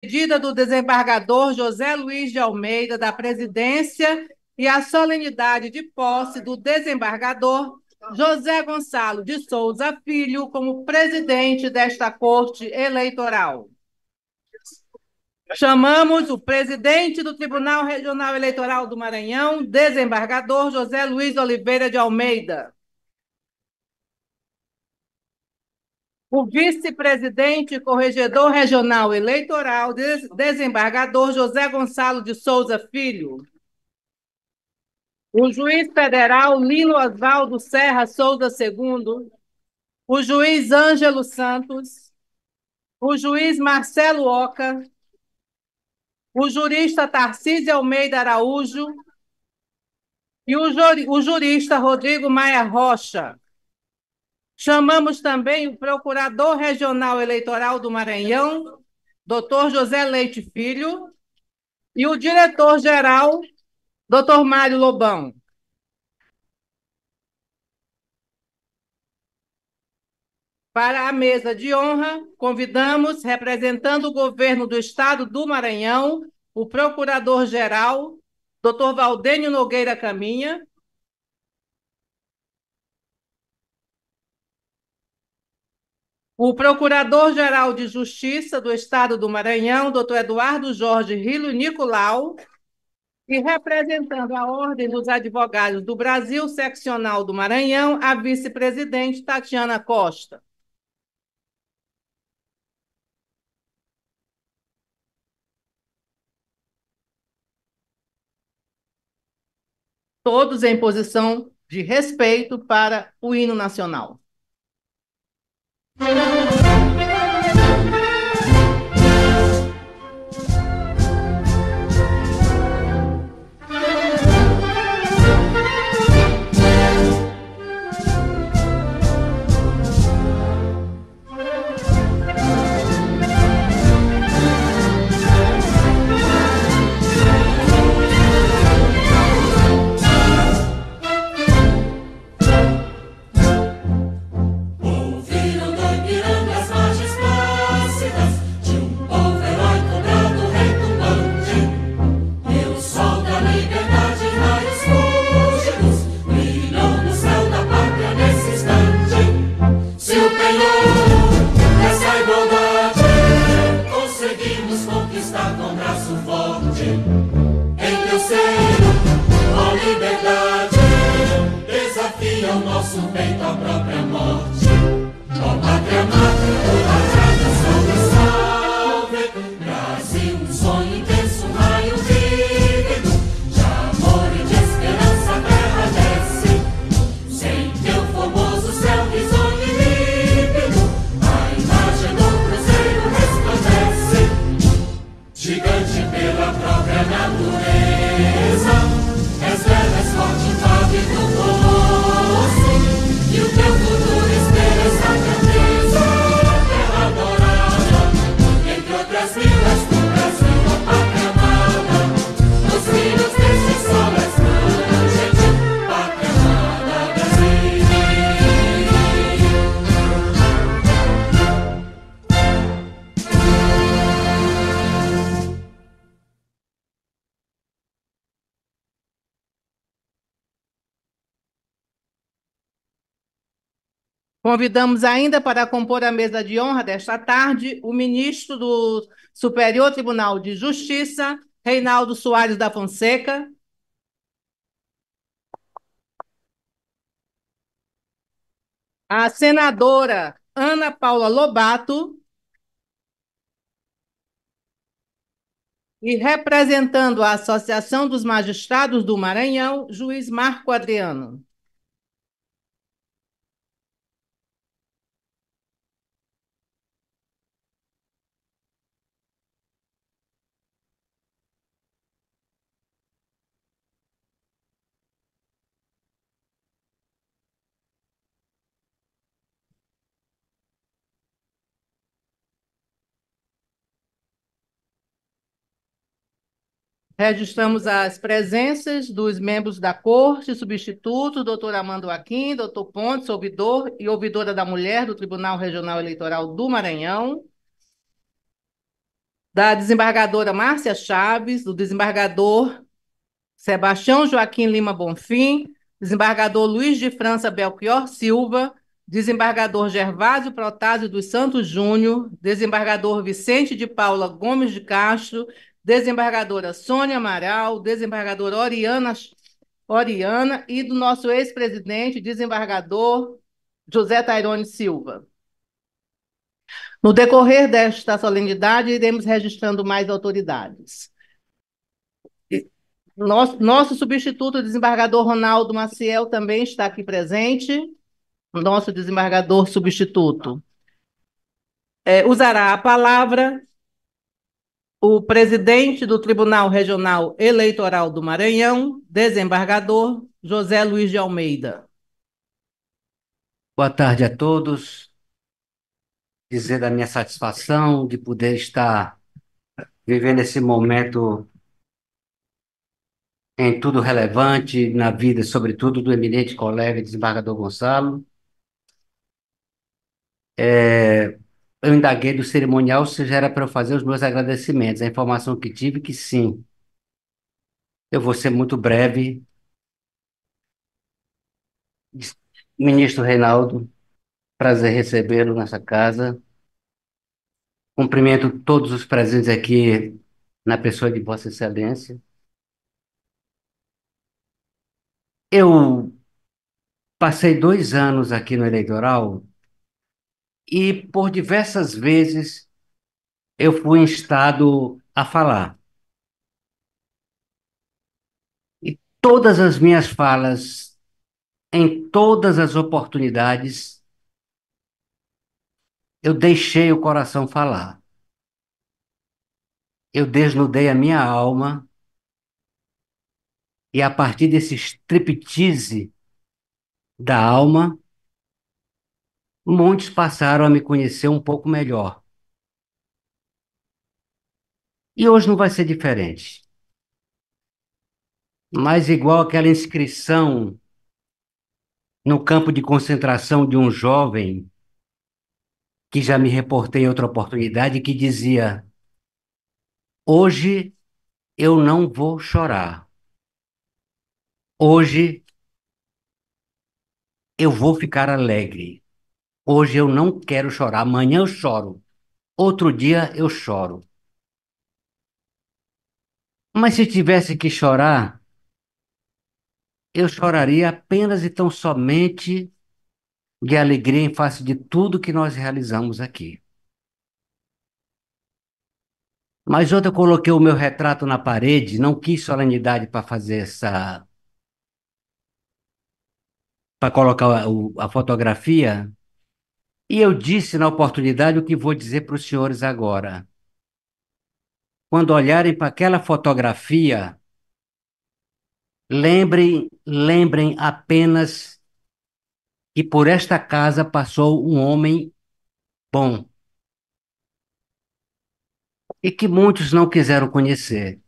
pedida do desembargador José Luiz de Almeida, da presidência, e a solenidade de posse do desembargador José Gonçalo de Souza Filho como presidente desta Corte Eleitoral. Chamamos o presidente do Tribunal Regional Eleitoral do Maranhão, desembargador José Luiz Oliveira de Almeida. o vice-presidente e corregedor regional eleitoral, desembargador José Gonçalo de Souza Filho. O juiz federal Lilo Oswaldo Serra Souza II. O juiz Ângelo Santos. O juiz Marcelo Oca. O jurista Tarcísio Almeida Araújo. E o jurista Rodrigo Maia Rocha. Chamamos também o Procurador Regional Eleitoral do Maranhão, doutor José Leite Filho, e o diretor-geral, doutor Mário Lobão. Para a mesa de honra, convidamos, representando o governo do Estado do Maranhão, o Procurador-Geral, Dr. Valdênio Nogueira Caminha, O Procurador-Geral de Justiça do Estado do Maranhão, doutor Eduardo Jorge Rilo Nicolau, e representando a Ordem dos Advogados do Brasil Seccional do Maranhão, a vice-presidente Tatiana Costa. Todos em posição de respeito para o hino nacional. Thank you. Convidamos ainda para compor a mesa de honra desta tarde o ministro do Superior Tribunal de Justiça, Reinaldo Soares da Fonseca. A senadora Ana Paula Lobato. E representando a Associação dos Magistrados do Maranhão, juiz Marco Adriano. Registramos as presenças dos membros da Corte, substituto, doutor Amando Aquim, doutor Pontes, ouvidor e ouvidora da mulher do Tribunal Regional Eleitoral do Maranhão, da desembargadora Márcia Chaves, do desembargador Sebastião Joaquim Lima Bonfim, desembargador Luiz de França Belchior Silva, desembargador Gervásio Protásio dos Santos Júnior, desembargador Vicente de Paula Gomes de Castro desembargadora Sônia Amaral, desembargadora Oriana, Oriana e do nosso ex-presidente, desembargador José Tairone Silva. No decorrer desta solenidade, iremos registrando mais autoridades. Nosso, nosso substituto, o desembargador Ronaldo Maciel, também está aqui presente. Nosso desembargador substituto. É, usará a palavra o presidente do Tribunal Regional Eleitoral do Maranhão, desembargador José Luiz de Almeida. Boa tarde a todos. Dizer da minha satisfação de poder estar vivendo esse momento em tudo relevante na vida, sobretudo do eminente colega desembargador Gonçalo. É, eu indaguei do cerimonial se já era para eu fazer os meus agradecimentos. A informação que tive é que sim. Eu vou ser muito breve. Ministro Reinaldo, prazer recebê-lo nessa casa. Cumprimento todos os presentes aqui na pessoa de Vossa Excelência. Eu passei dois anos aqui no eleitoral e por diversas vezes eu fui instado a falar. E todas as minhas falas, em todas as oportunidades, eu deixei o coração falar. Eu desnudei a minha alma e a partir desse striptease da alma, muitos passaram a me conhecer um pouco melhor. E hoje não vai ser diferente. Mas igual aquela inscrição no campo de concentração de um jovem que já me reportei em outra oportunidade que dizia: Hoje eu não vou chorar. Hoje eu vou ficar alegre. Hoje eu não quero chorar, amanhã eu choro, outro dia eu choro. Mas se tivesse que chorar, eu choraria apenas e tão somente de alegria em face de tudo que nós realizamos aqui. Mas ontem eu coloquei o meu retrato na parede, não quis solenidade para fazer essa. para colocar a, a fotografia, e eu disse na oportunidade o que vou dizer para os senhores agora. Quando olharem para aquela fotografia, lembrem, lembrem apenas que por esta casa passou um homem bom e que muitos não quiseram conhecer.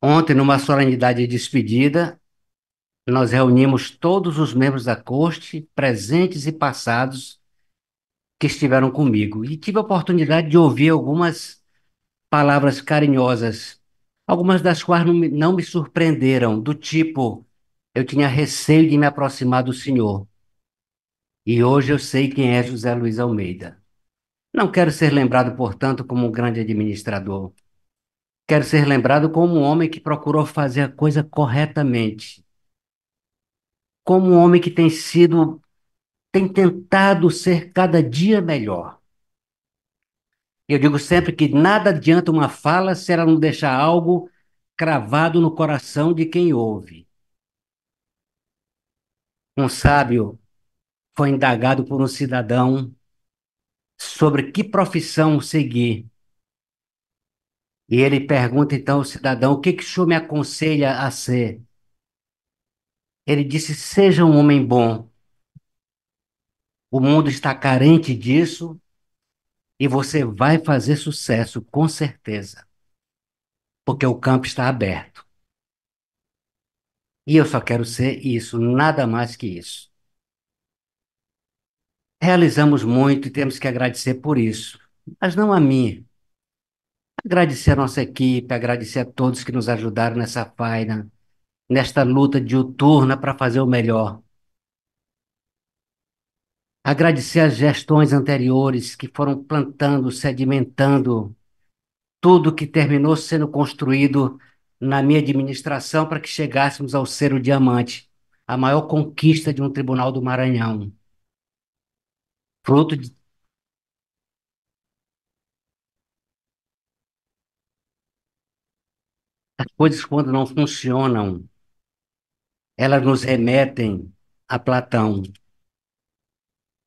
Ontem, numa solenidade de despedida, nós reunimos todos os membros da corte, presentes e passados, que estiveram comigo. E tive a oportunidade de ouvir algumas palavras carinhosas, algumas das quais não me, não me surpreenderam, do tipo: eu tinha receio de me aproximar do Senhor. E hoje eu sei quem é José Luiz Almeida. Não quero ser lembrado, portanto, como um grande administrador. Quero ser lembrado como um homem que procurou fazer a coisa corretamente, como um homem que tem sido, tem tentado ser cada dia melhor. Eu digo sempre que nada adianta uma fala se ela não deixar algo cravado no coração de quem ouve. Um sábio foi indagado por um cidadão sobre que profissão seguir. E ele pergunta então ao cidadão: o que, que o senhor me aconselha a ser? Ele disse: Seja um homem bom. O mundo está carente disso e você vai fazer sucesso, com certeza, porque o campo está aberto. E eu só quero ser isso, nada mais que isso. Realizamos muito e temos que agradecer por isso, mas não a mim. Agradecer a nossa equipe, agradecer a todos que nos ajudaram nessa faina, nesta luta diuturna para fazer o melhor. Agradecer as gestões anteriores que foram plantando, sedimentando tudo que terminou sendo construído na minha administração para que chegássemos ao ser o diamante, a maior conquista de um tribunal do Maranhão. Fruto de as coisas quando não funcionam, elas nos remetem a Platão.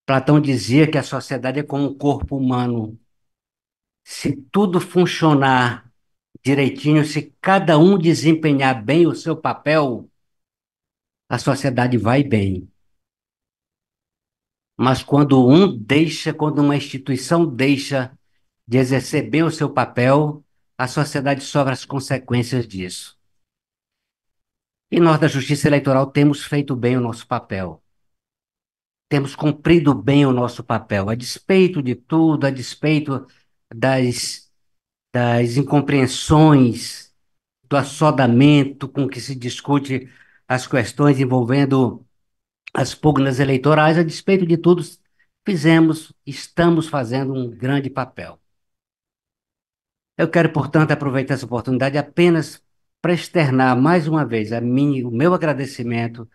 Platão dizia que a sociedade é como um corpo humano. Se tudo funcionar direitinho, se cada um desempenhar bem o seu papel, a sociedade vai bem. Mas quando um deixa, quando uma instituição deixa de exercer bem o seu papel, a sociedade sofre as consequências disso. E nós da Justiça Eleitoral temos feito bem o nosso papel. Temos cumprido bem o nosso papel, a despeito de tudo, a despeito das, das incompreensões, do assodamento com que se discute as questões envolvendo as pugnas eleitorais, a despeito de tudo, fizemos, estamos fazendo um grande papel. Eu quero, portanto, aproveitar essa oportunidade apenas para externar mais uma vez mim, o meu agradecimento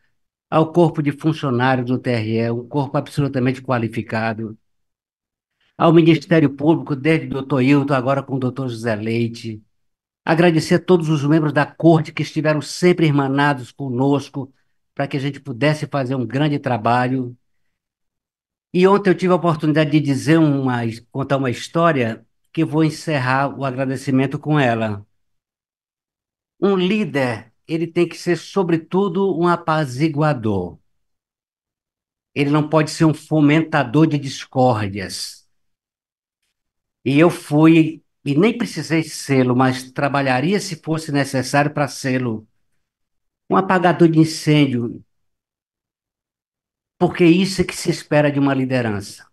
ao corpo de funcionários do TRE, um corpo absolutamente qualificado, ao Ministério Público, desde o doutor Hilton, agora com o doutor José Leite. Agradecer a todos os membros da corte que estiveram sempre irmanados conosco para que a gente pudesse fazer um grande trabalho. E ontem eu tive a oportunidade de dizer uma, contar uma história que vou encerrar o agradecimento com ela um líder, ele tem que ser, sobretudo, um apaziguador. Ele não pode ser um fomentador de discórdias. E eu fui, e nem precisei sê-lo, mas trabalharia se fosse necessário para sê-lo. Um apagador de incêndio. Porque isso é que se espera de uma liderança.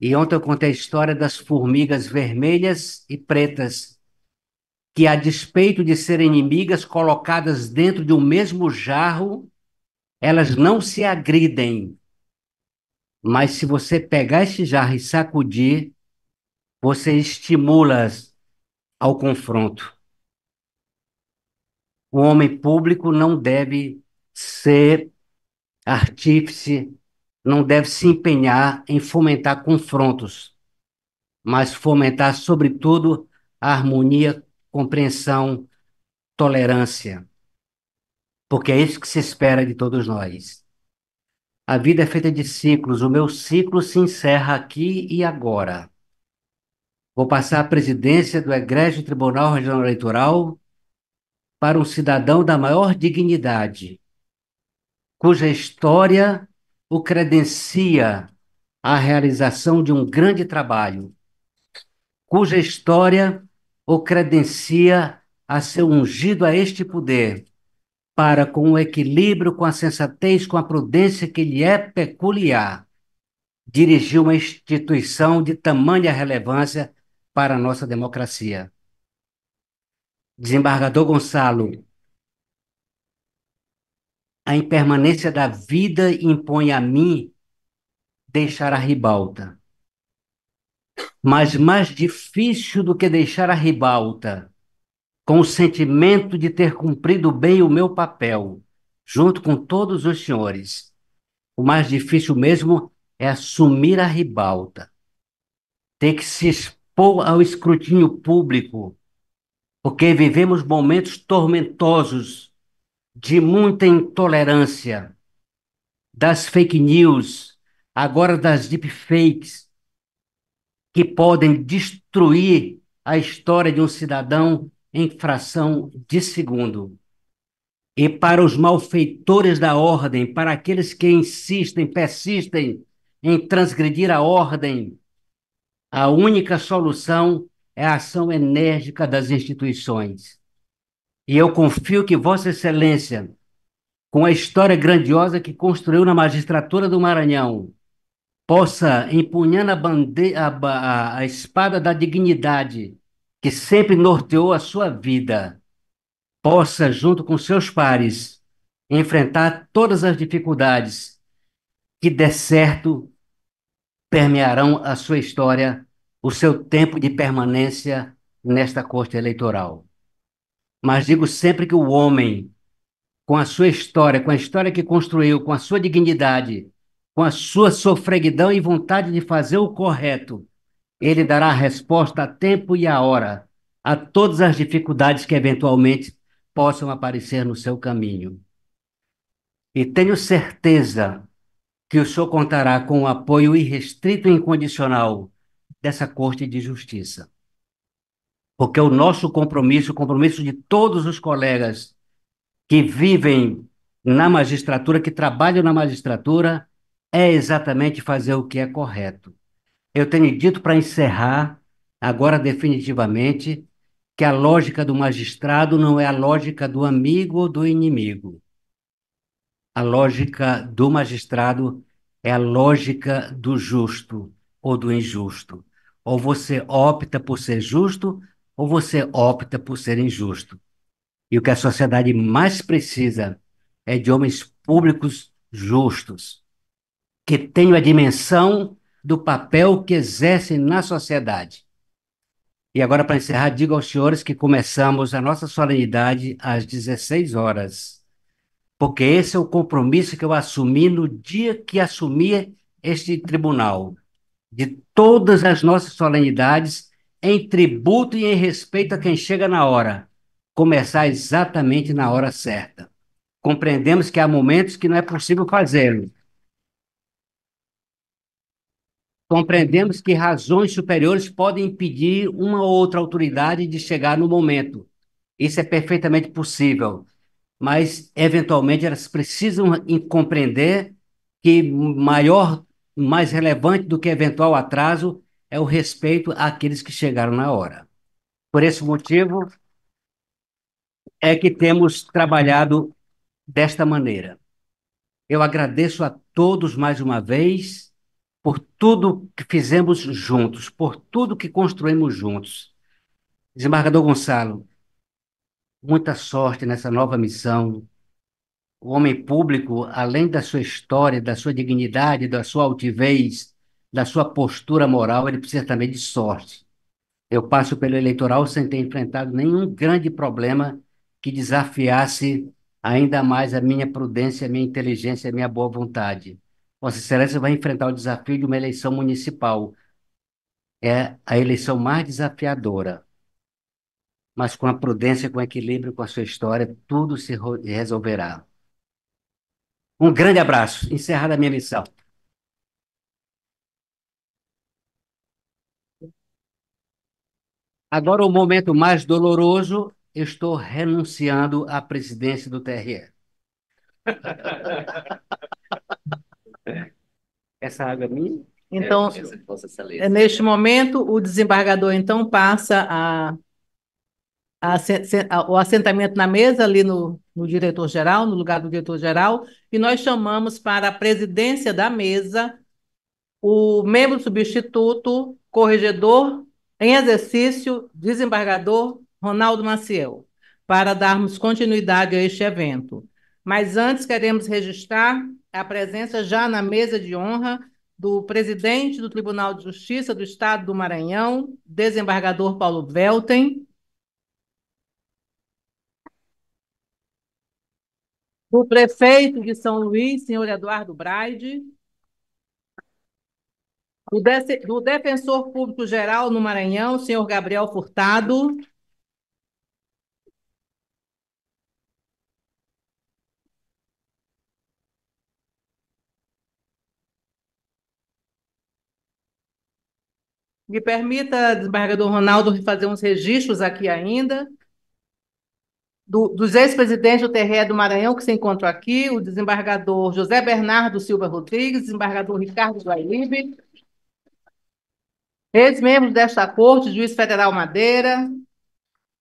E ontem eu contei a história das formigas vermelhas e pretas que, a despeito de serem inimigas colocadas dentro de um mesmo jarro, elas não se agridem. Mas se você pegar esse jarro e sacudir, você estimula-as ao confronto. O homem público não deve ser artífice, não deve se empenhar em fomentar confrontos, mas fomentar, sobretudo, a harmonia compreensão, tolerância. Porque é isso que se espera de todos nós. A vida é feita de ciclos, o meu ciclo se encerra aqui e agora. Vou passar a presidência do Egrégio Tribunal Regional Eleitoral para um cidadão da maior dignidade, cuja história o credencia à realização de um grande trabalho, cuja história o credencia a ser ungido a este poder, para, com o equilíbrio, com a sensatez, com a prudência que lhe é peculiar, dirigir uma instituição de tamanha relevância para a nossa democracia. Desembargador Gonçalo, a impermanência da vida impõe a mim deixar a ribalta mas mais difícil do que deixar a ribalta, com o sentimento de ter cumprido bem o meu papel, junto com todos os senhores. O mais difícil mesmo é assumir a ribalta, ter que se expor ao escrutínio público, porque vivemos momentos tormentosos de muita intolerância, das fake news, agora das deepfakes, que podem destruir a história de um cidadão em fração de segundo. E para os malfeitores da ordem, para aqueles que insistem, persistem em transgredir a ordem, a única solução é a ação enérgica das instituições. E eu confio que Vossa Excelência, com a história grandiosa que construiu na magistratura do Maranhão, possa, empunhando a, a, a espada da dignidade que sempre norteou a sua vida, possa, junto com seus pares, enfrentar todas as dificuldades que, de certo, permearão a sua história, o seu tempo de permanência nesta corte eleitoral. Mas digo sempre que o homem, com a sua história, com a história que construiu, com a sua dignidade, com a sua sofreguidão e vontade de fazer o correto. Ele dará a resposta a tempo e a hora a todas as dificuldades que eventualmente possam aparecer no seu caminho. E tenho certeza que o senhor contará com o apoio irrestrito e incondicional dessa Corte de Justiça. Porque o nosso compromisso, o compromisso de todos os colegas que vivem na magistratura, que trabalham na magistratura, é exatamente fazer o que é correto. Eu tenho dito para encerrar, agora definitivamente, que a lógica do magistrado não é a lógica do amigo ou do inimigo. A lógica do magistrado é a lógica do justo ou do injusto. Ou você opta por ser justo, ou você opta por ser injusto. E o que a sociedade mais precisa é de homens públicos justos que tenham a dimensão do papel que exercem na sociedade. E agora, para encerrar, digo aos senhores que começamos a nossa solenidade às 16 horas, porque esse é o compromisso que eu assumi no dia que assumi este tribunal, de todas as nossas solenidades, em tributo e em respeito a quem chega na hora, começar exatamente na hora certa. Compreendemos que há momentos que não é possível fazê-lo, Compreendemos que razões superiores podem impedir uma ou outra autoridade de chegar no momento. Isso é perfeitamente possível, mas eventualmente elas precisam compreender que maior, mais relevante do que eventual atraso é o respeito àqueles que chegaram na hora. Por esse motivo é que temos trabalhado desta maneira. Eu agradeço a todos mais uma vez por tudo que fizemos juntos, por tudo que construímos juntos. Desembargador Gonçalo, muita sorte nessa nova missão. O homem público, além da sua história, da sua dignidade, da sua altivez, da sua postura moral, ele precisa também de sorte. Eu passo pelo eleitoral sem ter enfrentado nenhum grande problema que desafiasse ainda mais a minha prudência, a minha inteligência, a minha boa vontade. Vossa Excelência vai enfrentar o desafio de uma eleição municipal. É a eleição mais desafiadora. Mas com a prudência, com o equilíbrio, com a sua história, tudo se resolverá. Um grande abraço. Encerrada a minha missão. Agora, o momento mais doloroso, eu estou renunciando à presidência do TRE. Essa água é minha? Então, é, é, neste momento, o desembargador então passa a, a, a, o assentamento na mesa ali no, no diretor-geral, no lugar do diretor-geral, e nós chamamos para a presidência da mesa o membro substituto, corregedor em exercício, desembargador Ronaldo Maciel, para darmos continuidade a este evento. Mas antes queremos registrar a presença já na mesa de honra do presidente do Tribunal de Justiça do Estado do Maranhão, desembargador Paulo Velten, do prefeito de São Luís, senhor Eduardo Braide, do, de do defensor público-geral no Maranhão, senhor Gabriel Furtado, Me permita, desembargador Ronaldo, fazer uns registros aqui ainda. Do, dos ex-presidentes do TRE do Maranhão que se encontram aqui, o desembargador José Bernardo Silva Rodrigues, desembargador Ricardo Guaíbe, ex-membros desta corte, juiz federal Madeira,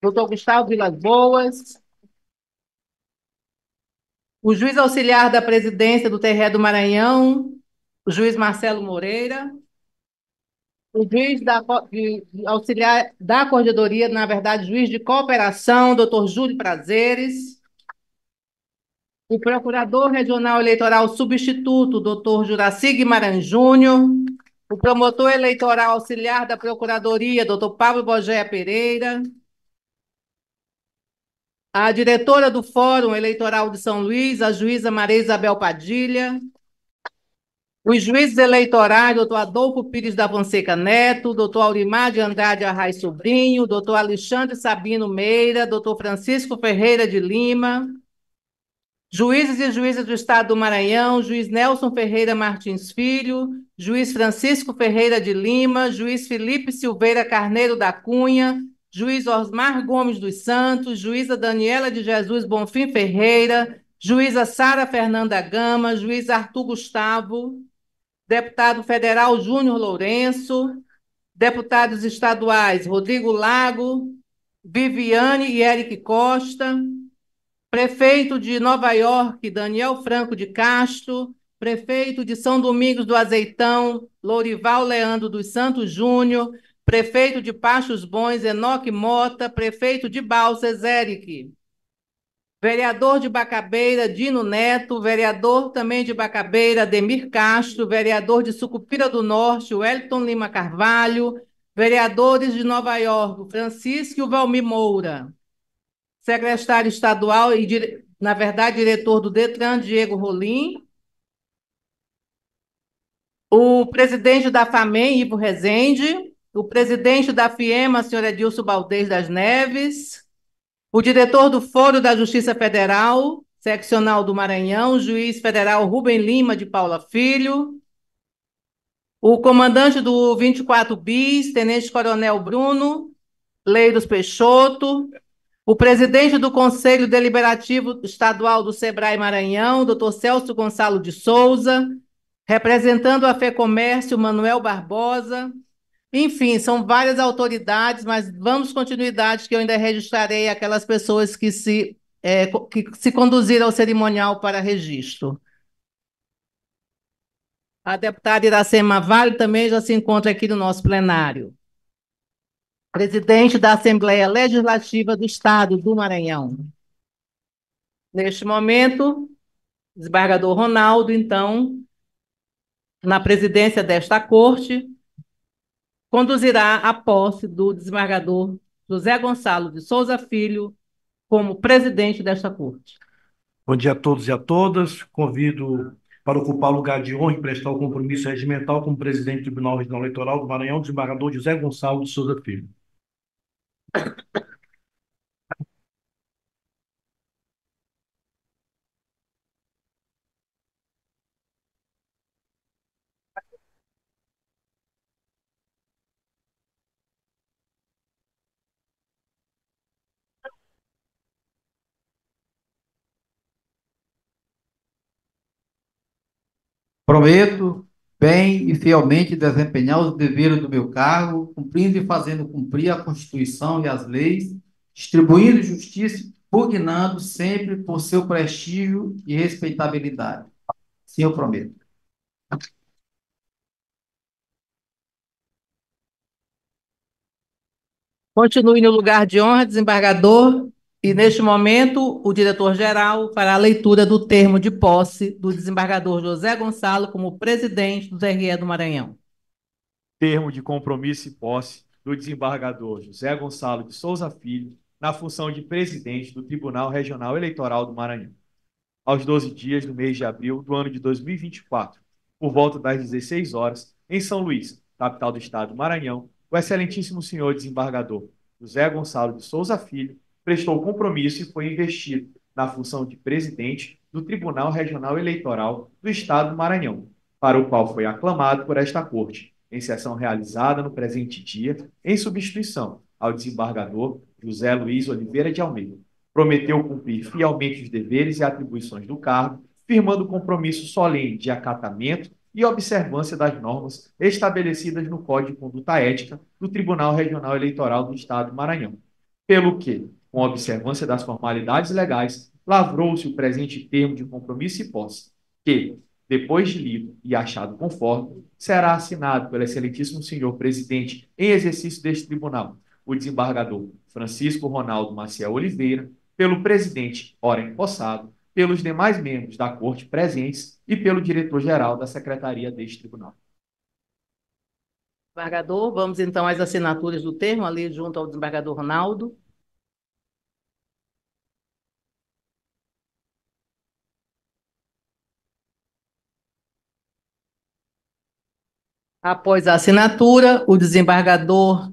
doutor Gustavo Vilas Boas, o juiz auxiliar da presidência do TRE do Maranhão, o juiz Marcelo Moreira, o juiz da, auxiliar da corregedoria, na verdade, juiz de cooperação, doutor Júlio Prazeres. O procurador regional eleitoral substituto, doutor Juraci Guimarães Júnior. O promotor eleitoral auxiliar da procuradoria, doutor Pablo Bogé Pereira. A diretora do Fórum Eleitoral de São Luís, a juíza Maria Isabel Padilha os juízes eleitorais, doutor Adolfo Pires da Fonseca Neto, doutor Aurimar de Andrade Arraes Sobrinho, doutor Alexandre Sabino Meira, doutor Francisco Ferreira de Lima, juízes e juízes do Estado do Maranhão, juiz Nelson Ferreira Martins Filho, juiz Francisco Ferreira de Lima, juiz Felipe Silveira Carneiro da Cunha, juiz Osmar Gomes dos Santos, juíza Daniela de Jesus Bonfim Ferreira, juíza Sara Fernanda Gama, juiz Arthur Gustavo, deputado federal Júnior Lourenço, deputados estaduais Rodrigo Lago, Viviane e Eric Costa, prefeito de Nova York Daniel Franco de Castro, prefeito de São Domingos do Azeitão Lourival Leandro dos Santos Júnior, prefeito de Pachos Bons Enoque Mota, prefeito de Balsas Eric vereador de Bacabeira, Dino Neto, vereador também de Bacabeira, Demir Castro, vereador de Sucupira do Norte, Wellington Lima Carvalho, vereadores de Nova York, Francisco e Valmir Moura, secretário estadual e, na verdade, diretor do Detran, Diego Rolim, o presidente da FAMEM, Ivo Rezende, o presidente da FIEMA, senhor senhora Edilson Baldez das Neves, o diretor do Fórum da Justiça Federal, seccional do Maranhão, juiz federal Rubem Lima de Paula Filho. O comandante do 24 Bis, tenente coronel Bruno Leiros Peixoto. O presidente do Conselho Deliberativo Estadual do Sebrae Maranhão, doutor Celso Gonçalo de Souza. Representando a Fecomércio, Manuel Barbosa. Enfim, são várias autoridades, mas vamos continuidade, que eu ainda registrarei aquelas pessoas que se, é, que se conduziram ao cerimonial para registro. A deputada Iracema Vale também já se encontra aqui no nosso plenário. Presidente da Assembleia Legislativa do Estado do Maranhão. Neste momento, desembargador Ronaldo, então, na presidência desta corte, conduzirá a posse do desembargador José Gonçalo de Souza Filho como presidente desta corte. Bom dia a todos e a todas. Convido para ocupar o lugar de honra e prestar o compromisso regimental como presidente do Tribunal Regional Eleitoral do Maranhão, o desembargador José Gonçalo de Souza Filho. Prometo, bem e fielmente desempenhar os deveres do meu cargo, cumprindo e fazendo cumprir a Constituição e as leis, distribuindo justiça, pugnando sempre por seu prestígio e respeitabilidade. Sim, eu prometo. Continue no lugar de honra, desembargador e, neste momento, o diretor-geral fará a leitura do termo de posse do desembargador José Gonçalo como presidente do TRE do Maranhão. Termo de compromisso e posse do desembargador José Gonçalo de Souza Filho na função de presidente do Tribunal Regional Eleitoral do Maranhão. Aos 12 dias do mês de abril do ano de 2024, por volta das 16 horas, em São Luís, capital do estado do Maranhão, o excelentíssimo senhor desembargador José Gonçalo de Souza Filho prestou compromisso e foi investido na função de presidente do Tribunal Regional Eleitoral do Estado do Maranhão, para o qual foi aclamado por esta Corte, em sessão realizada no presente dia, em substituição ao desembargador José Luiz Oliveira de Almeida. Prometeu cumprir fielmente os deveres e atribuições do cargo, firmando compromisso solene de acatamento e observância das normas estabelecidas no Código de Conduta Ética do Tribunal Regional Eleitoral do Estado do Maranhão. Pelo que, com observância das formalidades legais, lavrou-se o presente termo de compromisso e posse, que, depois de lido e achado conforme, será assinado pelo excelentíssimo senhor presidente em exercício deste tribunal, o desembargador Francisco Ronaldo Maciel Oliveira, pelo presidente, ora empossado, pelos demais membros da corte presentes e pelo diretor-geral da secretaria deste tribunal. Desembargador, vamos então às assinaturas do termo, ali junto ao desembargador Ronaldo. Após a assinatura, o desembargador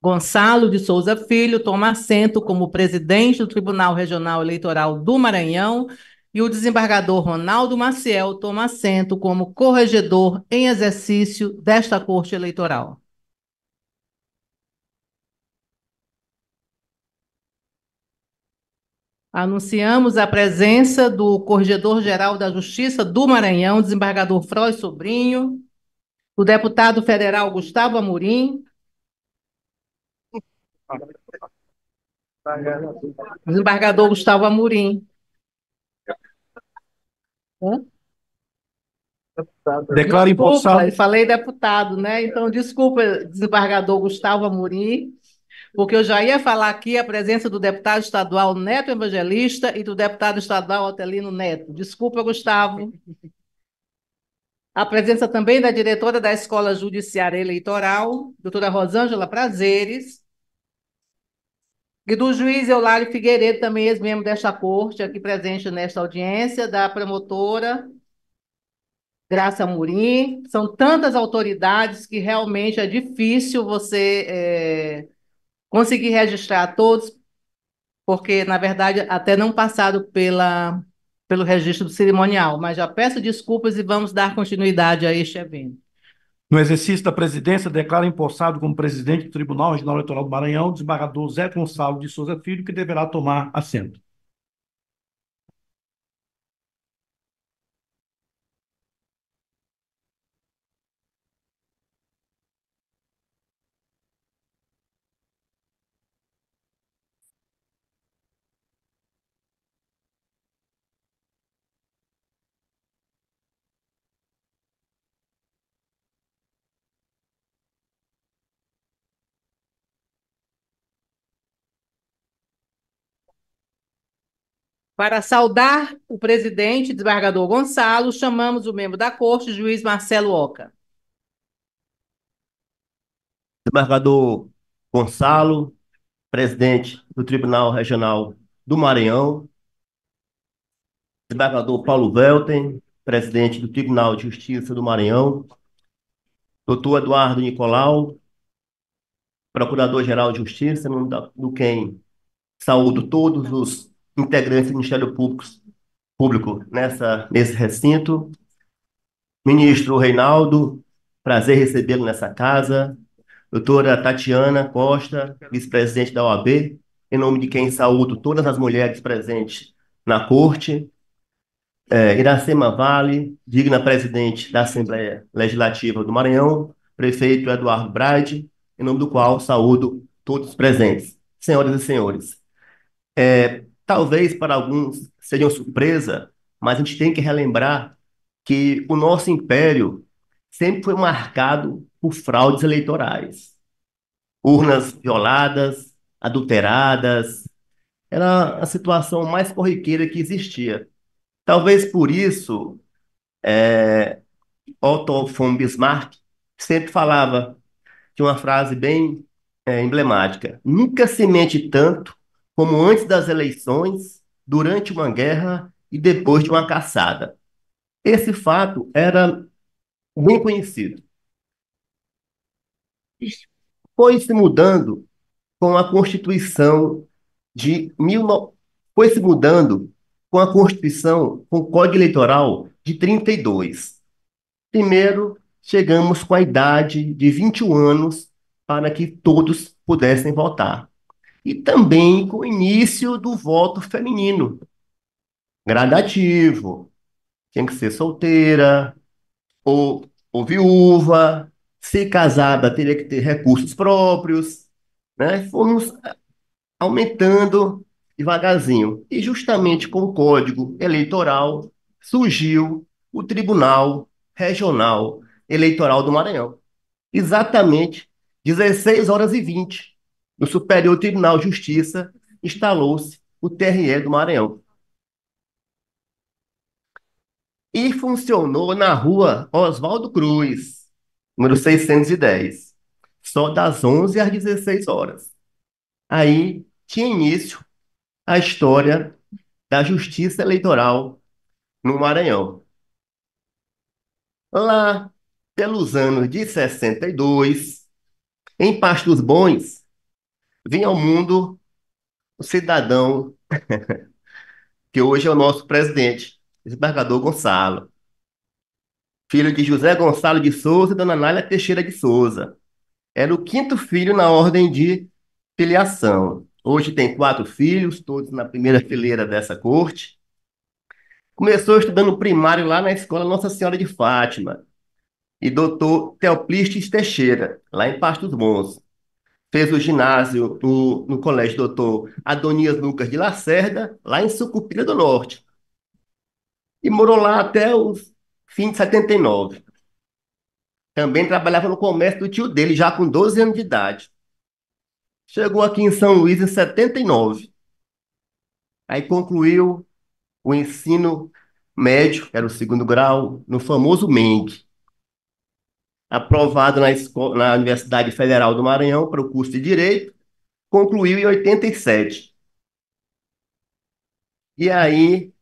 Gonçalo de Souza Filho toma assento como presidente do Tribunal Regional Eleitoral do Maranhão e o desembargador Ronaldo Maciel toma assento como corregedor em exercício desta Corte Eleitoral. Anunciamos a presença do Corregedor-Geral da Justiça do Maranhão, desembargador Frois Sobrinho, o deputado federal Gustavo Amorim. Desembargador Gustavo Amorim. Hã? Declaro empossado. Falei deputado, né? Então, desculpa, desembargador Gustavo Amorim, porque eu já ia falar aqui a presença do deputado estadual Neto Evangelista e do deputado estadual Otelino Neto. Desculpa, Gustavo. A presença também da diretora da Escola Judiciária Eleitoral, doutora Rosângela Prazeres, e do juiz Eulário Figueiredo, também ex-membro desta corte, aqui presente nesta audiência, da promotora Graça Murim. São tantas autoridades que realmente é difícil você é, conseguir registrar todos, porque, na verdade, até não passado pela pelo registro do cerimonial, mas já peço desculpas e vamos dar continuidade a este evento. No exercício da presidência, declara empossado como presidente do Tribunal Regional Eleitoral do Maranhão, o desembargador Zé Gonçalo de Souza Filho, que deverá tomar assento. Para saudar o presidente, desembargador Gonçalo, chamamos o membro da corte, juiz Marcelo Oca. Desembargador Gonçalo, presidente do Tribunal Regional do Maranhão. Desembargador Paulo Velten, presidente do Tribunal de Justiça do Maranhão. Doutor Eduardo Nicolau, procurador-geral de Justiça, no, do quem saúdo todos os integrantes do Ministério Público, Público nessa, nesse recinto. Ministro Reinaldo, prazer recebê-lo nessa casa. Doutora Tatiana Costa, vice-presidente da OAB, em nome de quem saúdo todas as mulheres presentes na corte. É, Iracema Vale, digna presidente da Assembleia Legislativa do Maranhão, prefeito Eduardo Brade, em nome do qual saúdo todos presentes. Senhoras e senhores, é, Talvez para alguns seja uma surpresa, mas a gente tem que relembrar que o nosso império sempre foi marcado por fraudes eleitorais. Urnas violadas, adulteradas, era a situação mais corriqueira que existia. Talvez por isso é, Otto von Bismarck sempre falava de uma frase bem é, emblemática: nunca se mente tanto como antes das eleições, durante uma guerra e depois de uma caçada. Esse fato era bem conhecido. Foi se mudando com a Constituição de mil, foi se mudando com a Constituição, com o Código Eleitoral de 32. Primeiro, chegamos com a idade de 21 anos para que todos pudessem votar e também com o início do voto feminino, gradativo. Tinha que ser solteira ou, ou viúva, se casada teria que ter recursos próprios, né? Fomos aumentando devagarzinho. E justamente com o Código Eleitoral surgiu o Tribunal Regional Eleitoral do Maranhão. Exatamente 16 horas e 20 no Superior Tribunal de Justiça, instalou-se o TRE do Maranhão. E funcionou na rua Oswaldo Cruz, número 610, só das 11 às 16 horas. Aí tinha início a história da justiça eleitoral no Maranhão. Lá pelos anos de 62, em Pastos Bons, vem ao mundo o cidadão que hoje é o nosso presidente, desembargador Gonçalo, filho de José Gonçalo de Souza e Dona Nália Teixeira de Souza. Era o quinto filho na ordem de filiação. Hoje tem quatro filhos, todos na primeira fileira dessa corte. Começou estudando primário lá na escola Nossa Senhora de Fátima e doutor Teoplistes Teixeira, lá em Pastos Bons fez o ginásio no, no Colégio Doutor Adonias Lucas de Lacerda, lá em Sucupira do Norte. E morou lá até o fim de 79. Também trabalhava no comércio do tio dele, já com 12 anos de idade. Chegou aqui em São Luís em 79. Aí concluiu o ensino médio, que era o segundo grau, no famoso MENG, aprovado na, na Universidade Federal do Maranhão para o curso de Direito, concluiu em 87. E aí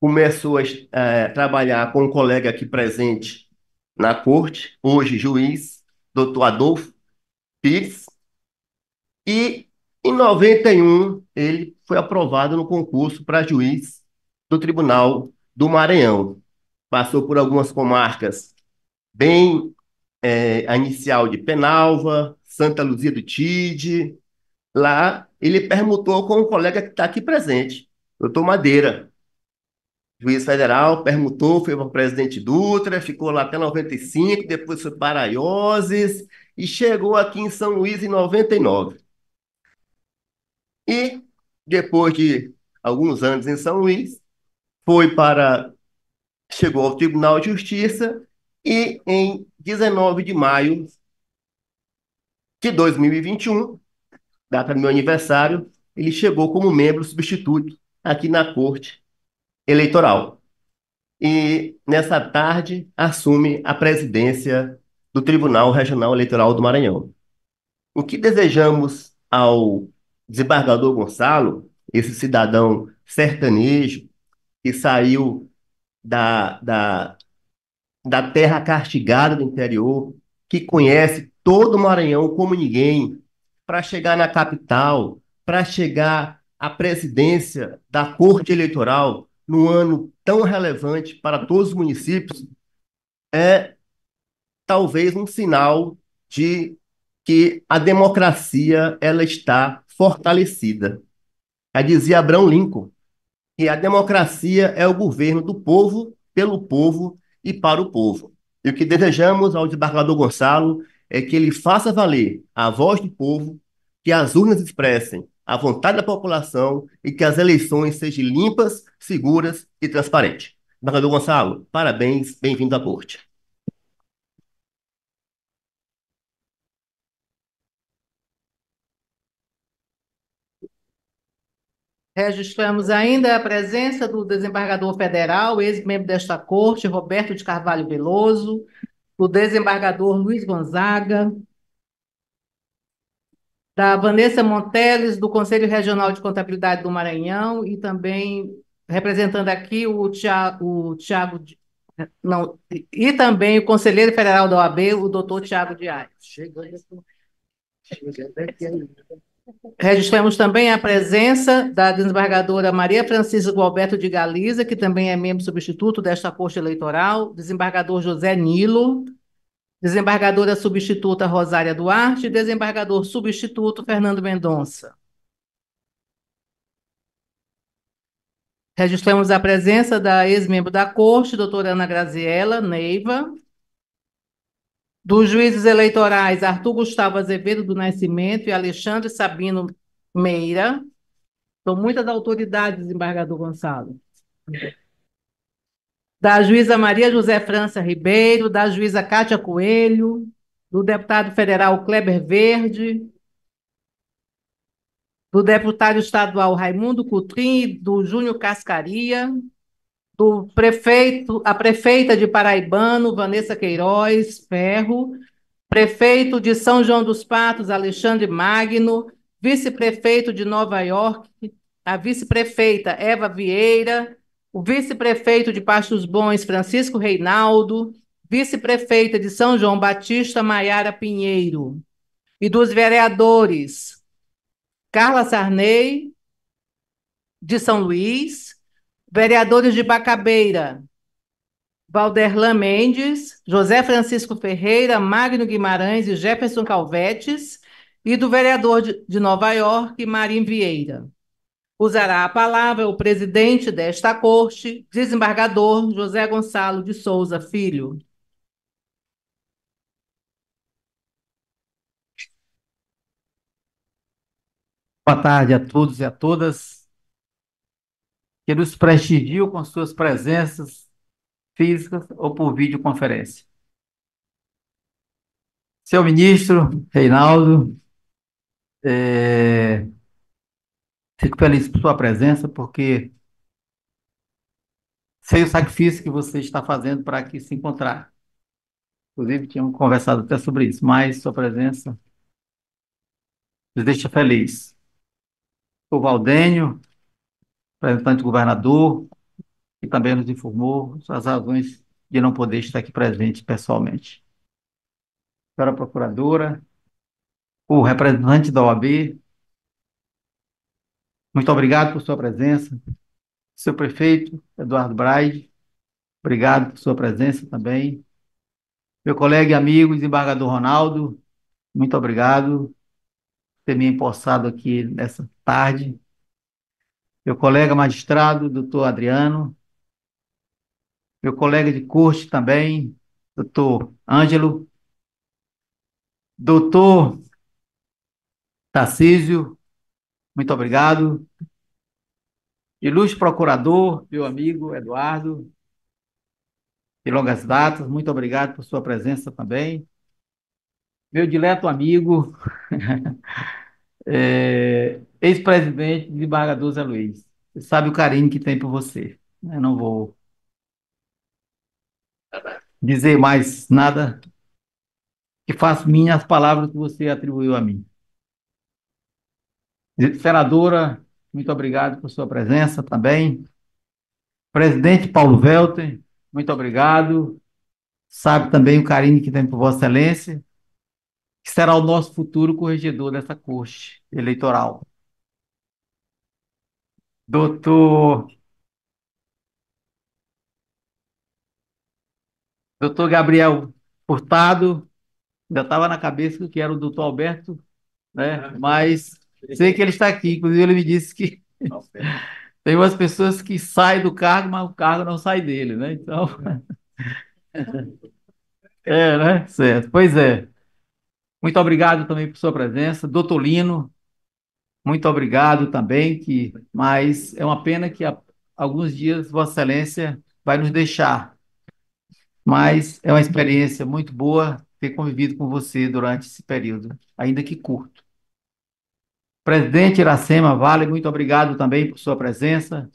começou a é, trabalhar com um colega aqui presente na corte, hoje juiz, doutor Adolfo Pires, e em 91 ele foi aprovado no concurso para juiz do Tribunal do Maranhão. Passou por algumas comarcas bem é, a inicial de Penalva, Santa Luzia do Tide. Lá ele permutou com um colega que está aqui presente, doutor Madeira, juiz federal, permutou, foi para o presidente Dutra, ficou lá até 95, depois foi para Ioses e chegou aqui em São Luís em 99. E depois de alguns anos em São Luís, foi para chegou ao Tribunal de Justiça e em 19 de maio de 2021, data do meu aniversário, ele chegou como membro substituto aqui na Corte Eleitoral. E nessa tarde assume a presidência do Tribunal Regional Eleitoral do Maranhão. O que desejamos ao desembargador Gonçalo, esse cidadão sertanejo que saiu da, da, da terra castigada do interior, que conhece todo o Maranhão como ninguém, para chegar na capital, para chegar à presidência da Corte Eleitoral num ano tão relevante para todos os municípios, é talvez um sinal de que a democracia ela está fortalecida. Já dizia Abraham Lincoln que a democracia é o governo do povo, pelo povo e para o povo. E o que desejamos ao desembargador Gonçalo é que ele faça valer a voz do povo, que as urnas expressem a vontade da população e que as eleições sejam limpas, seguras e transparentes. Desembargador Gonçalo, parabéns, bem-vindo à corte. Registramos ainda a presença do desembargador federal, ex-membro desta corte, Roberto de Carvalho Veloso, do desembargador Luiz Gonzaga, da Vanessa Monteles, do Conselho Regional de Contabilidade do Maranhão, e também representando aqui o Tiago, o Tiago não, e também o conselheiro federal da OAB, o doutor Tiago Diário Chegando, aqui ainda. Registramos também a presença da desembargadora Maria Francisca Gualberto de Galiza, que também é membro substituto desta Corte Eleitoral, desembargador José Nilo, desembargadora substituta Rosária Duarte desembargador substituto Fernando Mendonça. Registramos a presença da ex-membro da Corte, doutora Ana Graziela Neiva, dos juízes eleitorais Arthur Gustavo Azevedo do Nascimento e Alexandre Sabino Meira. São muitas autoridades, desembargador Gonçalo. Da juíza Maria José França Ribeiro, da juíza Cátia Coelho, do deputado federal Kleber Verde, do deputado estadual Raimundo Coutrin, do Júnior Cascaria, do prefeito, a prefeita de Paraibano, Vanessa Queiroz Ferro, prefeito de São João dos Patos, Alexandre Magno, vice-prefeito de Nova York, a vice-prefeita Eva Vieira, o vice-prefeito de Pastos Bons, Francisco Reinaldo, vice-prefeita de São João Batista, Maiara Pinheiro, e dos vereadores Carla Sarney, de São Luís, Vereadores de Bacabeira, Valderlan Mendes, José Francisco Ferreira, Magno Guimarães e Jefferson Calvetes, e do vereador de Nova York, Marim Vieira. Usará a palavra o presidente desta corte, desembargador José Gonçalo de Souza Filho. Boa tarde a todos e a todas que nos prestigiam com suas presenças físicas ou por videoconferência. Seu ministro, Reinaldo, é, fico feliz por sua presença, porque sei o sacrifício que você está fazendo para aqui se encontrar. Inclusive, tínhamos conversado até sobre isso, mas sua presença nos deixa feliz. O Valdênio, representante do governador, que também nos informou as razões de não poder estar aqui presente pessoalmente. Senhora Procuradora, o representante da OAB, muito obrigado por sua presença. Seu prefeito, Eduardo Braide, obrigado por sua presença também. Meu colega e amigo, desembargador Ronaldo, muito obrigado por ter me empossado aqui nessa tarde meu colega magistrado, doutor Adriano, meu colega de corte também, doutor Ângelo, doutor Tarcísio, muito obrigado. Ilustre procurador, meu amigo Eduardo, de longas datas, muito obrigado por sua presença também. Meu dileto amigo, é, ex-presidente de Bargador Zé Luiz. Você sabe o carinho que tem por você. Eu né? não vou dizer mais nada que faço minhas palavras que você atribuiu a mim. Senadora, muito obrigado por sua presença também. Presidente Paulo Velter, muito obrigado. Sabe também o carinho que tem por Vossa Excelência, que será o nosso futuro corregedor dessa corte eleitoral. Doutor, doutor Gabriel Furtado, ainda estava na cabeça que era o doutor Alberto, né? Ah. mas sei que ele está aqui, inclusive ele me disse que tem umas pessoas que saem do cargo, mas o cargo não sai dele, né? Então. é, né? Certo. Pois é. Muito obrigado também por sua presença. Doutor Lino, muito obrigado também, que, mas é uma pena que há, alguns dias Vossa Excelência vai nos deixar. Mas é uma experiência muito boa ter convivido com você durante esse período, ainda que curto. Presidente Iracema Vale, muito obrigado também por sua presença.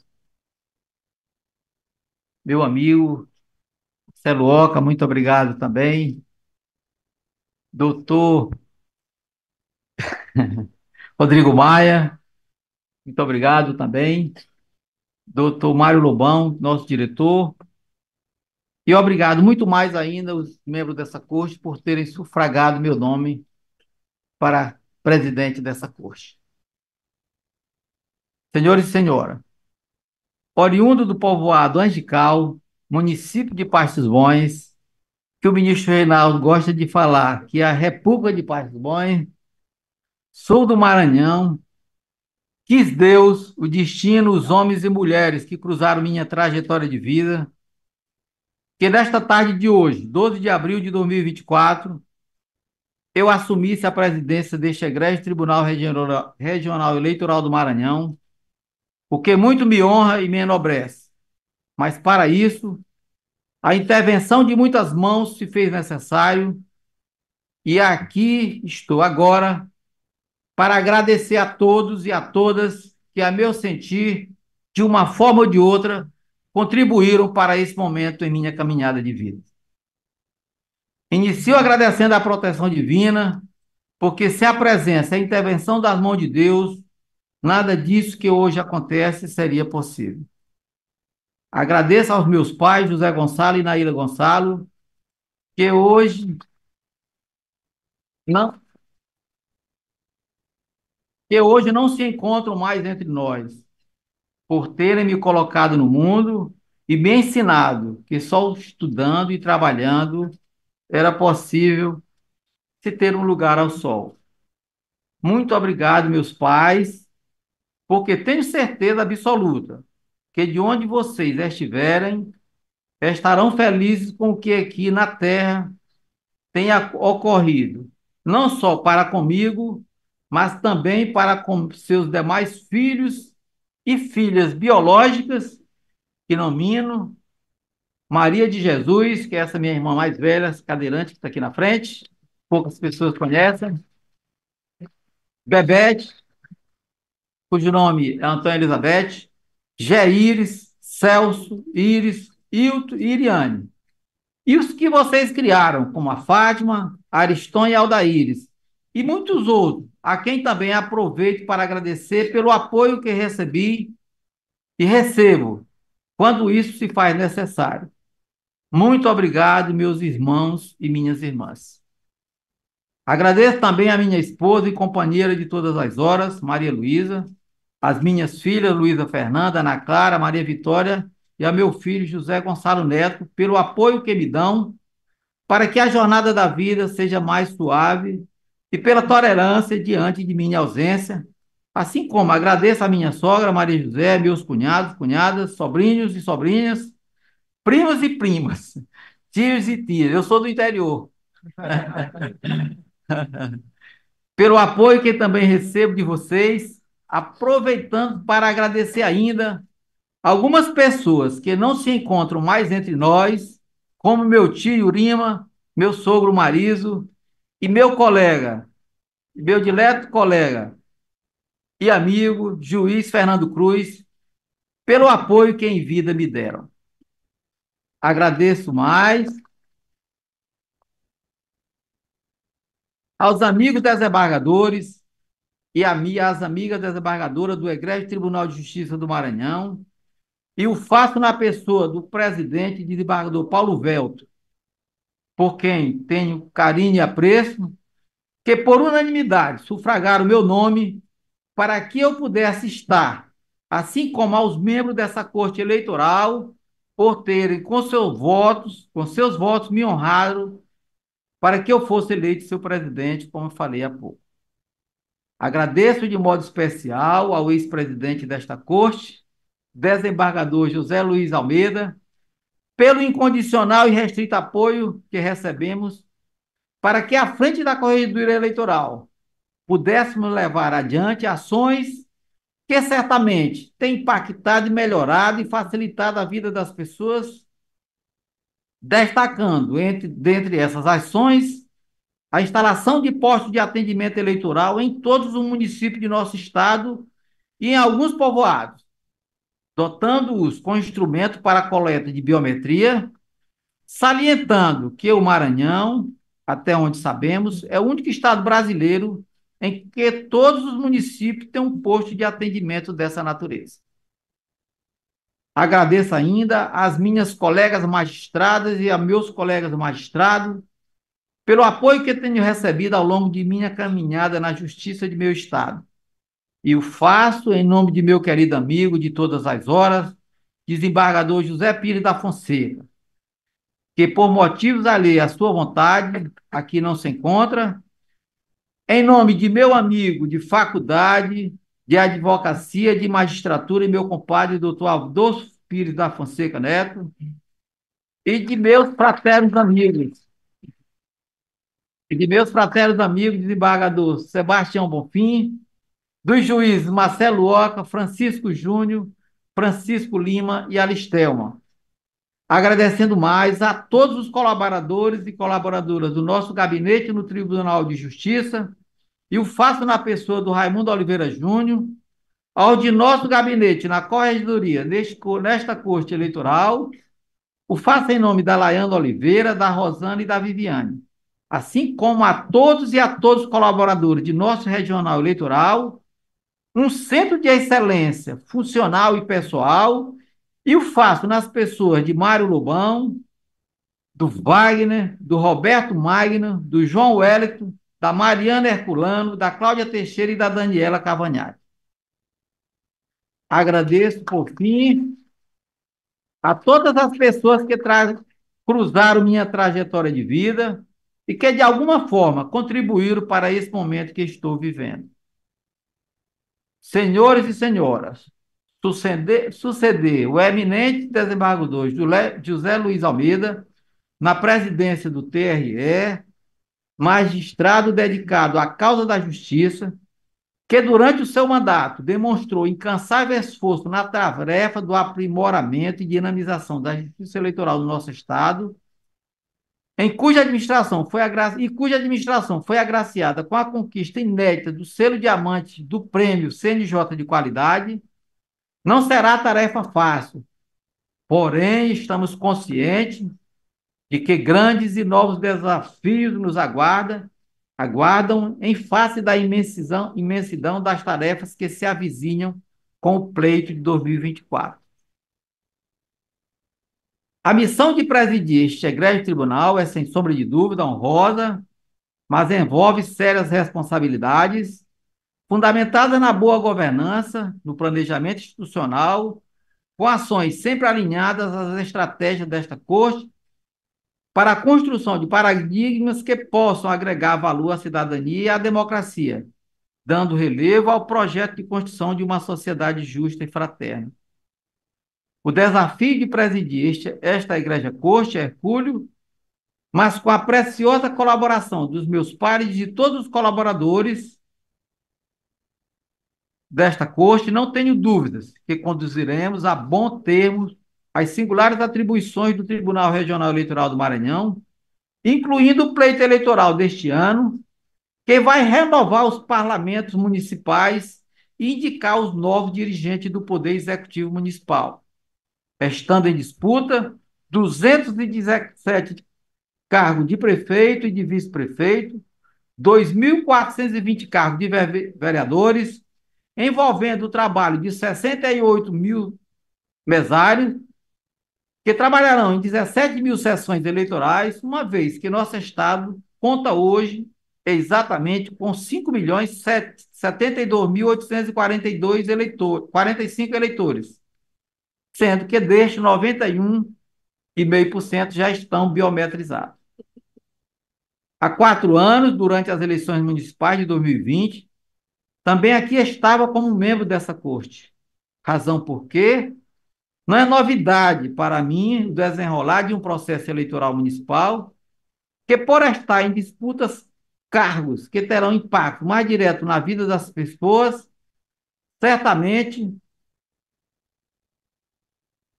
Meu amigo Celuoca, muito obrigado também. Doutor Rodrigo Maia, muito obrigado também. Doutor Mário Lobão, nosso diretor. E obrigado muito mais ainda os membros dessa corte por terem sufragado meu nome para presidente dessa corte. Senhores e senhora, oriundo do povoado Angical, município de Pastos Bons, que o ministro Reinaldo gosta de falar que a República de Pastos Bons, Sou do Maranhão. Quis Deus, o destino, os homens e mulheres que cruzaram minha trajetória de vida, que nesta tarde de hoje, 12 de abril de 2024, eu assumisse a presidência deste egrégio Tribunal Regional Eleitoral do Maranhão, o que muito me honra e me enobrece. Mas para isso, a intervenção de muitas mãos se fez necessário e aqui estou agora para agradecer a todos e a todas que, a meu sentir, de uma forma ou de outra, contribuíram para esse momento em minha caminhada de vida. Inicio agradecendo a proteção divina, porque se a presença, a intervenção das mãos de Deus, nada disso que hoje acontece seria possível. Agradeço aos meus pais, José Gonçalo e Naíra Gonçalo, que hoje não que hoje não se encontram mais entre nós, por terem me colocado no mundo e me ensinado que só estudando e trabalhando era possível se ter um lugar ao sol. Muito obrigado, meus pais, porque tenho certeza absoluta que de onde vocês estiverem, estarão felizes com o que aqui na Terra tenha ocorrido, não só para comigo, mas também para com seus demais filhos e filhas biológicas, que nomino Maria de Jesus, que é essa minha irmã mais velha, cadeirante, que está aqui na frente, poucas pessoas conhecem, Bebete, cujo nome é Antônia Elizabeth, Geíris, Celso, Iris, Hilton e Iriane. E os que vocês criaram, como a Fátima, Ariston e Aldaíris, e muitos outros, a quem também aproveito para agradecer pelo apoio que recebi e recebo, quando isso se faz necessário. Muito obrigado, meus irmãos e minhas irmãs. Agradeço também a minha esposa e companheira de todas as horas, Maria Luísa, as minhas filhas, Luísa Fernanda, Ana Clara, Maria Vitória e a meu filho José Gonçalo Neto, pelo apoio que me dão para que a jornada da vida seja mais suave e pela tolerância diante de minha ausência, assim como agradeço a minha sogra, Maria José, meus cunhados, cunhadas, sobrinhos e sobrinhas, primos e primas, tios e tias. Eu sou do interior. Pelo apoio que também recebo de vocês, aproveitando para agradecer ainda algumas pessoas que não se encontram mais entre nós, como meu tio Urima, meu sogro Mariso, e meu colega, meu dileto colega e amigo, juiz Fernando Cruz, pelo apoio que em vida me deram. Agradeço mais aos amigos desembargadores e às amigas desembargadoras do Egrégio Tribunal de Justiça do Maranhão, e o faço na pessoa do presidente desembargador Paulo Velto, por quem tenho carinho e apreço, que por unanimidade sufragaram meu nome para que eu pudesse estar, assim como aos membros dessa corte eleitoral, por terem com seus votos, com seus votos me honraram para que eu fosse eleito seu presidente, como eu falei há pouco. Agradeço de modo especial ao ex-presidente desta corte, desembargador José Luiz Almeida, pelo incondicional e restrito apoio que recebemos, para que à frente da corregedoria eleitoral pudéssemos levar adiante ações que certamente têm impactado, melhorado e facilitado a vida das pessoas, destacando entre, dentre essas ações a instalação de postos de atendimento eleitoral em todos os municípios de nosso estado e em alguns povoados, dotando-os com instrumento para coleta de biometria, salientando que o Maranhão, até onde sabemos, é o único estado brasileiro em que todos os municípios têm um posto de atendimento dessa natureza. Agradeço ainda às minhas colegas magistradas e a meus colegas magistrados pelo apoio que tenho recebido ao longo de minha caminhada na justiça de meu estado e o faço em nome de meu querido amigo de todas as horas, desembargador José Pires da Fonseca, que por motivos lei, à sua vontade, aqui não se encontra, em nome de meu amigo de faculdade, de advocacia, de magistratura e meu compadre, doutor Adolfo Pires da Fonseca Neto, e de meus fraternos amigos, e de meus fraternos amigos, desembargador Sebastião Bonfim, dos juízes Marcelo Oca, Francisco Júnior, Francisco Lima e Alistelma. Agradecendo mais a todos os colaboradores e colaboradoras do nosso gabinete no Tribunal de Justiça, e o faço na pessoa do Raimundo Oliveira Júnior, ao de nosso gabinete na Corregedoria, nesta Corte Eleitoral, o faço em nome da Laiana Oliveira, da Rosana e da Viviane, assim como a todos e a todos os colaboradores de nosso Regional Eleitoral, um centro de excelência funcional e pessoal, e o faço nas pessoas de Mário Lobão, do Wagner, do Roberto Magno, do João Wellington, da Mariana Herculano, da Cláudia Teixeira e da Daniela Cavagnari. Agradeço, por fim, a todas as pessoas que cruzaram minha trajetória de vida e que, de alguma forma, contribuíram para esse momento que estou vivendo senhores e senhoras, suceder, suceder o eminente desembargador José Luiz Almeida na presidência do TRE, magistrado dedicado à causa da justiça, que durante o seu mandato demonstrou incansável esforço na tarefa do aprimoramento e dinamização da justiça eleitoral do nosso Estado em cuja administração foi agra... e cuja administração foi agraciada com a conquista inédita do selo diamante do prêmio CNJ de qualidade, não será tarefa fácil. Porém, estamos conscientes de que grandes e novos desafios nos aguardam, aguardam em face da imensidão, imensidão das tarefas que se avizinham com o pleito de 2024. A missão de presidir este egrégio tribunal é, sem sombra de dúvida, honrosa, mas envolve sérias responsabilidades, fundamentada na boa governança, no planejamento institucional, com ações sempre alinhadas às estratégias desta Corte para a construção de paradigmas que possam agregar valor à cidadania e à democracia, dando relevo ao projeto de construção de uma sociedade justa e fraterna o desafio de presidir esta igreja Coxa Hercúleo, mas com a preciosa colaboração dos meus pares e de todos os colaboradores desta corte, não tenho dúvidas que conduziremos a bom termo as singulares atribuições do Tribunal Regional Eleitoral do Maranhão, incluindo o pleito eleitoral deste ano, que vai renovar os parlamentos municipais e indicar os novos dirigentes do Poder Executivo Municipal estando em disputa, 217 cargos de prefeito e de vice-prefeito, 2.420 cargos de vereadores, envolvendo o trabalho de 68 mil mesários, que trabalharão em 17 mil sessões eleitorais, uma vez que nosso Estado conta hoje exatamente com 5 milhões 72.842 eleitores, 45 eleitores, sendo que destes 91,5% já estão biometrizados. Há quatro anos, durante as eleições municipais de 2020, também aqui estava como membro dessa corte. Razão por quê? Não é novidade para mim o desenrolar de um processo eleitoral municipal que, por estar em disputas cargos que terão impacto mais direto na vida das pessoas, certamente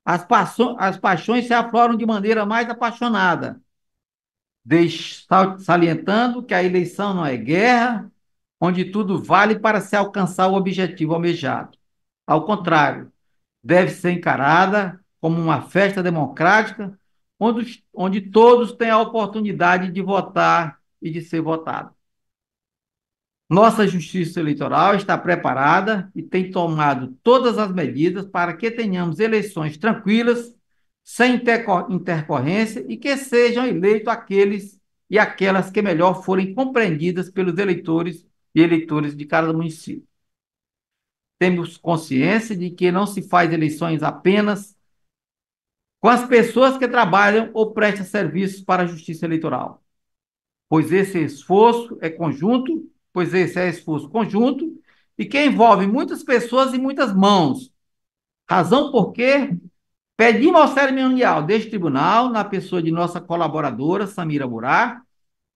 as, paixões, as paixões se afloram de maneira mais apaixonada, salientando que a eleição não é guerra, onde tudo vale para se alcançar o objetivo almejado. Ao contrário, deve ser encarada como uma festa democrática, onde, onde todos têm a oportunidade de votar e de ser votado. Nossa justiça eleitoral está preparada e tem tomado todas as medidas para que tenhamos eleições tranquilas, sem intercorrência e que sejam eleitos aqueles e aquelas que melhor forem compreendidas pelos eleitores e eleitores de cada município. Temos consciência de que não se faz eleições apenas com as pessoas que trabalham ou prestam serviços para a justiça eleitoral, pois esse esforço é conjunto pois esse é esforço conjunto e que envolve muitas pessoas e muitas mãos. Razão porque pedimos ao cerimonial deste tribunal, na pessoa de nossa colaboradora, Samira Burá,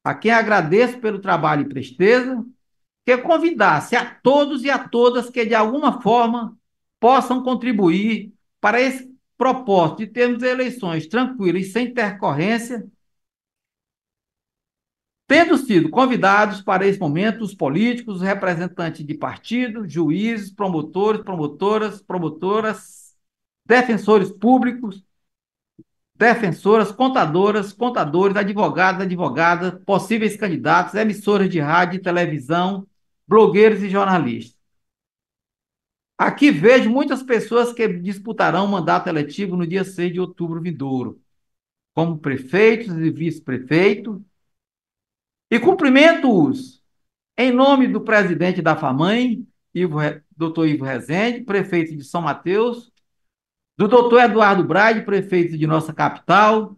a quem agradeço pelo trabalho e presteza, que convidasse a todos e a todas que, de alguma forma, possam contribuir para esse propósito de termos eleições tranquilas e sem intercorrência Tendo sido convidados para esse momento os políticos, representantes de partidos, juízes, promotores, promotoras, promotoras, defensores públicos, defensoras, contadoras, contadores, advogados, advogadas, possíveis candidatos, emissores de rádio e televisão, blogueiros e jornalistas. Aqui vejo muitas pessoas que disputarão o mandato eletivo no dia 6 de outubro vindouro, como prefeitos e vice-prefeitos, e cumprimento-os em nome do presidente da FAMAM, Ivo, doutor Ivo Rezende, prefeito de São Mateus, do doutor Eduardo Braide, prefeito de nossa capital,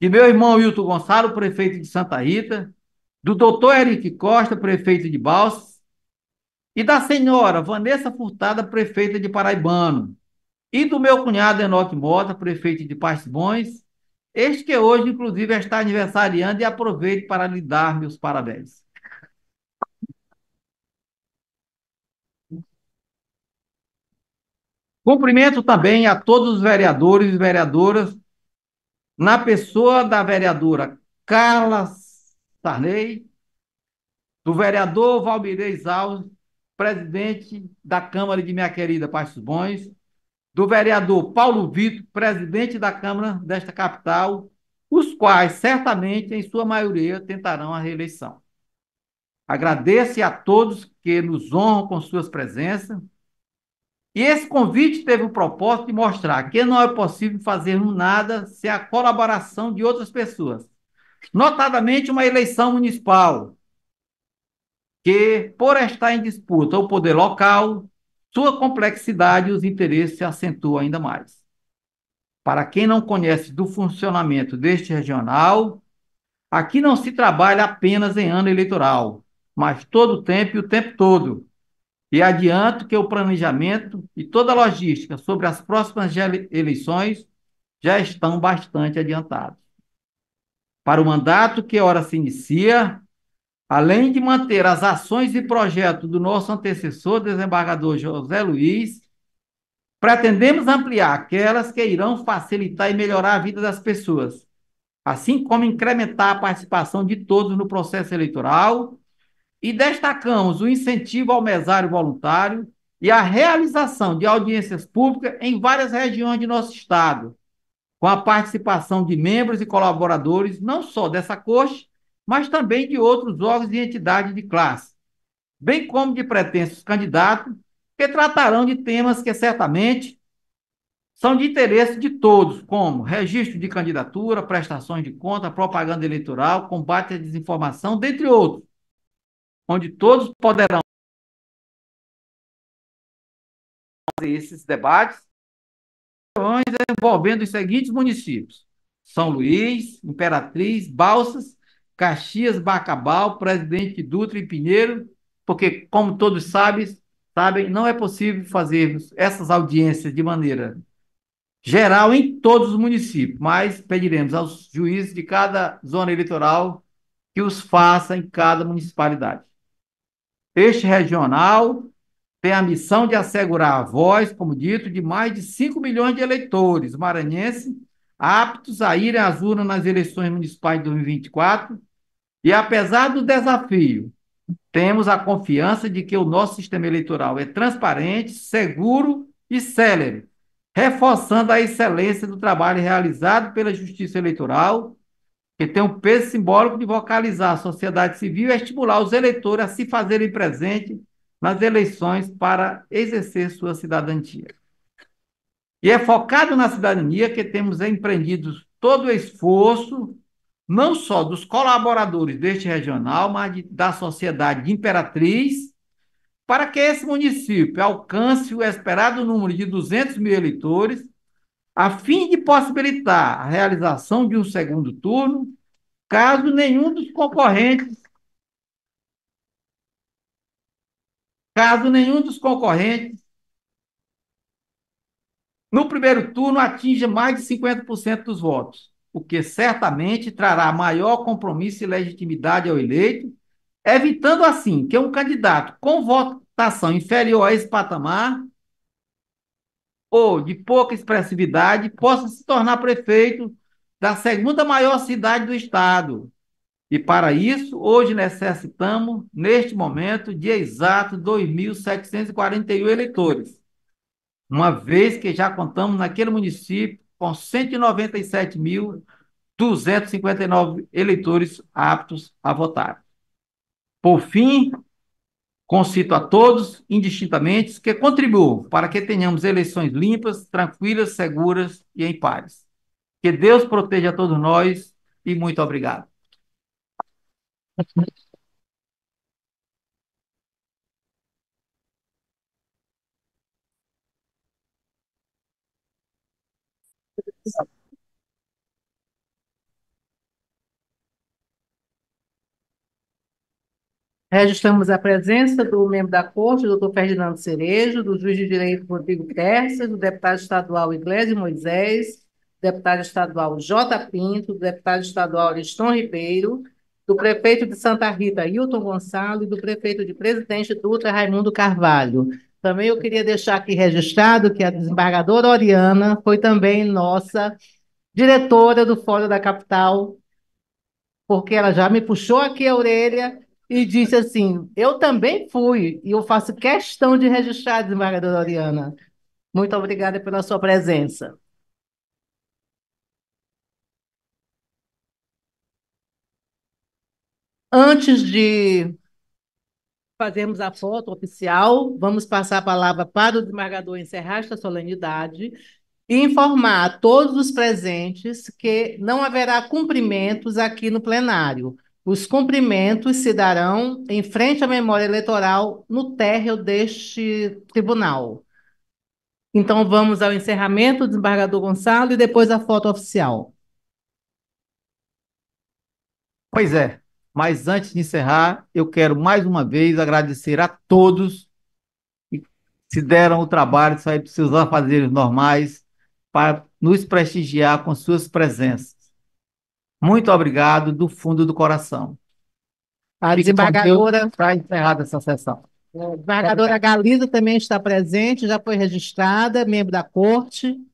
de meu irmão Hilton Gonçalo, prefeito de Santa Rita, do doutor Eric Costa, prefeito de Balsas, e da senhora Vanessa Furtada, prefeita de Paraibano, e do meu cunhado Enoque Mota, prefeito de Passos Bons, este que hoje, inclusive, está aniversariando e aproveito para lhe dar meus parabéns. Cumprimento também a todos os vereadores e vereadoras, na pessoa da vereadora Carla Sarney, do vereador Valmirez Alves, presidente da Câmara de Minha Querida Pastos Bons, do vereador Paulo Vitor, presidente da Câmara desta capital, os quais certamente, em sua maioria, tentarão a reeleição. Agradeço a todos que nos honram com suas presenças. E esse convite teve o propósito de mostrar que não é possível fazer nada sem a colaboração de outras pessoas, notadamente uma eleição municipal, que, por estar em disputa o poder local, sua complexidade e os interesses se acentuam ainda mais. Para quem não conhece do funcionamento deste regional, aqui não se trabalha apenas em ano eleitoral, mas todo o tempo e o tempo todo. E adianto que o planejamento e toda a logística sobre as próximas eleições já estão bastante adiantados. Para o mandato que ora se inicia, além de manter as ações e projetos do nosso antecessor, desembargador José Luiz, pretendemos ampliar aquelas que irão facilitar e melhorar a vida das pessoas, assim como incrementar a participação de todos no processo eleitoral. E destacamos o incentivo ao mesário voluntário e a realização de audiências públicas em várias regiões de nosso Estado, com a participação de membros e colaboradores não só dessa corte, mas também de outros órgãos e entidades de classe, bem como de pretensos candidatos que tratarão de temas que certamente são de interesse de todos, como registro de candidatura, prestações de conta, propaganda eleitoral, combate à desinformação, dentre outros, onde todos poderão fazer esses debates envolvendo os seguintes municípios: São Luís, Imperatriz, Balsas, Caxias, Bacabal, Presidente Dutra e Pinheiro, porque, como todos sabem, sabem, não é possível fazermos essas audiências de maneira geral em todos os municípios, mas pediremos aos juízes de cada zona eleitoral que os faça em cada municipalidade. Este regional tem a missão de assegurar a voz, como dito, de mais de 5 milhões de eleitores maranhenses aptos a irem às urnas nas eleições municipais de 2024 e, apesar do desafio, temos a confiança de que o nosso sistema eleitoral é transparente, seguro e célere, reforçando a excelência do trabalho realizado pela Justiça Eleitoral, que tem um peso simbólico de vocalizar a sociedade civil e estimular os eleitores a se fazerem presentes nas eleições para exercer sua cidadania. E é focado na cidadania que temos empreendido todo o esforço, não só dos colaboradores deste regional, mas de, da sociedade de Imperatriz, para que esse município alcance o esperado número de 200 mil eleitores, a fim de possibilitar a realização de um segundo turno, caso nenhum dos concorrentes caso nenhum dos concorrentes no primeiro turno atinja mais de 50% dos votos, o que certamente trará maior compromisso e legitimidade ao eleito, evitando assim que um candidato com votação inferior a esse patamar ou de pouca expressividade possa se tornar prefeito da segunda maior cidade do estado. E para isso, hoje necessitamos, neste momento, de exato 2.741 eleitores uma vez que já contamos naquele município com 197.259 eleitores aptos a votar. Por fim, concito a todos, indistintamente, que contribuam para que tenhamos eleições limpas, tranquilas, seguras e em pares. Que Deus proteja a todos nós e muito obrigado. Registramos a presença do membro da Corte, doutor Ferdinando Cerejo, do juiz de direito Rodrigo Terças, do deputado estadual Iglesias Moisés, deputado estadual J. Pinto, do deputado estadual Ariston Ribeiro, do prefeito de Santa Rita, Hilton Gonçalo, e do prefeito de Presidente Dutra, Raimundo Carvalho. Também eu queria deixar aqui registrado que a desembargadora Oriana foi também nossa diretora do Fórum da Capital, porque ela já me puxou aqui a orelha e disse assim: Eu também fui, e eu faço questão de registrar a desembargadora Oriana. Muito obrigada pela sua presença. Antes de fazermos a foto oficial, vamos passar a palavra para o desembargador encerrar esta solenidade e informar a todos os presentes que não haverá cumprimentos aqui no plenário. Os cumprimentos se darão em frente à memória eleitoral no térreo deste tribunal. Então vamos ao encerramento, desembargador Gonçalo, e depois a foto oficial. Pois é, mas antes de encerrar, eu quero mais uma vez agradecer a todos que se deram o trabalho de sair dos seus afazeres normais para nos prestigiar com suas presenças. Muito obrigado do fundo do coração. A desembargadora. Para encerrar essa sessão. A desembargadora Galiza também está presente, já foi registrada, membro da corte.